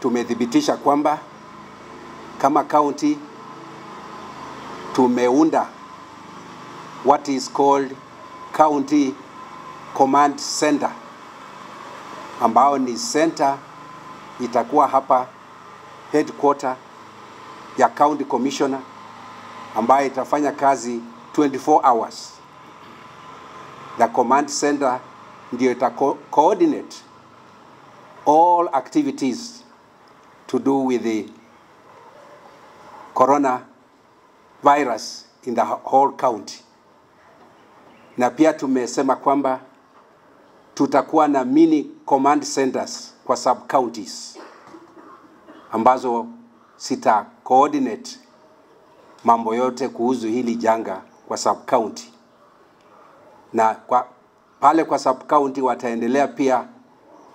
tumethibitisha kwamba kama county tumeunda what is called county command center ambao ni center itakuwa hapa headquarter ya county commissioner ambayo itafanya kazi 24 hours. The command center ndio ita co coordinate all activities to do with the virus in the whole county, na pia tumesema kwamba tutakuwa na mini command centers kwa sub counties ambazo sita coordinate mambo yote kuhusu hili janga kwa sub county, na kwa, pale kwa sub county wataendelea pia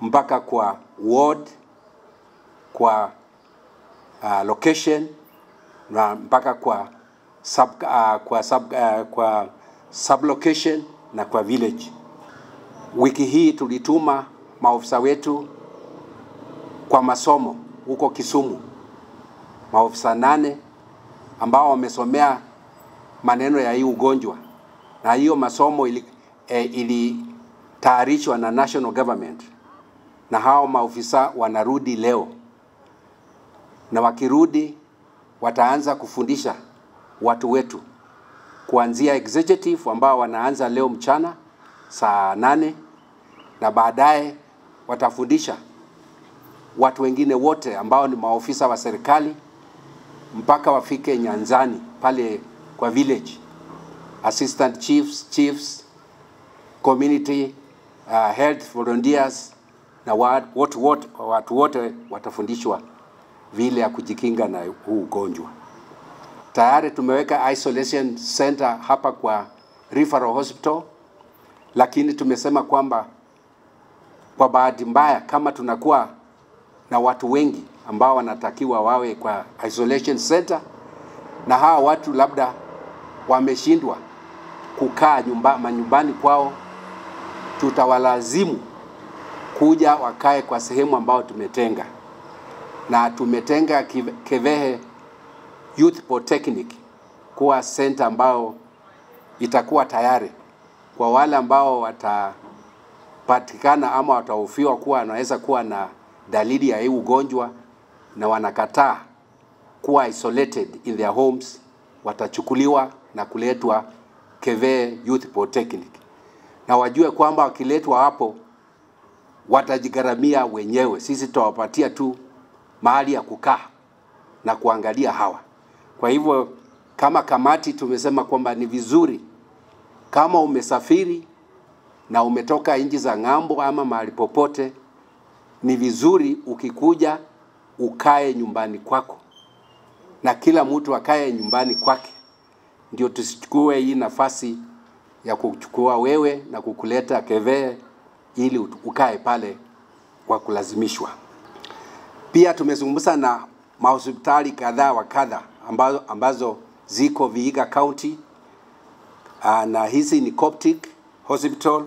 mpaka kwa ward kwa uh, location na mpaka kwa sub, uh, kwa sub, uh, kwa location na kwa village. Wiki hii tulituma maofisa wetu kwa masomo huko Kisumu, maofisa nane ambao wamesomea maneno ya hii ugonjwa, na hiyo masomo ili, e, ilitayarishwa na national government, na hao maofisa wanarudi leo na wakirudi wataanza kufundisha watu wetu kuanzia executive ambao wanaanza leo mchana saa nane na baadaye watafundisha watu wengine wote ambao ni maofisa wa serikali mpaka wafike nyanzani pale kwa village assistant chiefs chiefs community uh, health volunteers na watu wote watu wote watafundishwa vile ya kujikinga na huu ugonjwa. Tayari tumeweka isolation center hapa kwa referral hospital, lakini tumesema kwamba kwa bahati mbaya, kama tunakuwa na watu wengi ambao wanatakiwa wawe kwa isolation center, na hawa watu labda wameshindwa kukaa nyumba, manyumbani kwao, tutawalazimu kuja wakae kwa sehemu ambayo tumetenga na tumetenga Kevehe Youth Polytechnic kuwa center ambao itakuwa tayari kwa wale ambao watapatikana ama watahofiwa kuwa wanaweza kuwa na dalili ya hii ugonjwa na wanakataa kuwa isolated in their homes, watachukuliwa na kuletwa Kevee Youth Polytechnic, na wajue kwamba wakiletwa hapo watajigharamia wenyewe, sisi tutawapatia tu mahali ya kukaa na kuangalia hawa. Kwa hivyo kama kamati tumesema kwamba ni vizuri kama umesafiri na umetoka nchi za ng'ambo ama mahali popote, ni vizuri ukikuja ukae nyumbani kwako, na kila mtu akae nyumbani kwake, ndio tusichukue hii nafasi ya kuchukua wewe na kukuleta Kevee ili ukae pale kwa kulazimishwa. Pia tumezungumza na mahospitali kadhaa wa kadha ambazo, ambazo ziko Vihiga County ah, na hizi ni Coptic Hospital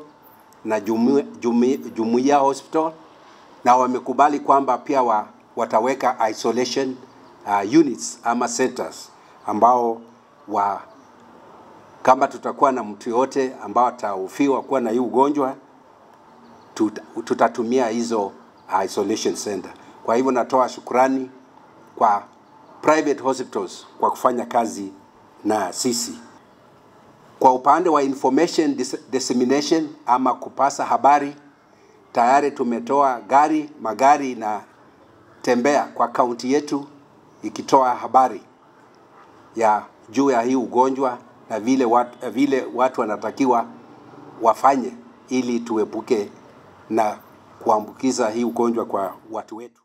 na Jumuiya Jumu, Jumu Hospital na wamekubali kwamba pia wa, wataweka isolation uh, units ama centers ambao wa kama tutakuwa na mtu yote ambao atahofiwa kuwa na hii ugonjwa tut, tutatumia hizo isolation center. Kwa hivyo natoa shukrani kwa private hospitals kwa kufanya kazi na sisi. Kwa upande wa information dissemination ama kupasa habari, tayari tumetoa gari magari na tembea kwa kaunti yetu ikitoa habari ya juu ya hii ugonjwa na vile watu, vile watu wanatakiwa wafanye ili tuepuke na kuambukiza hii ugonjwa kwa watu wetu.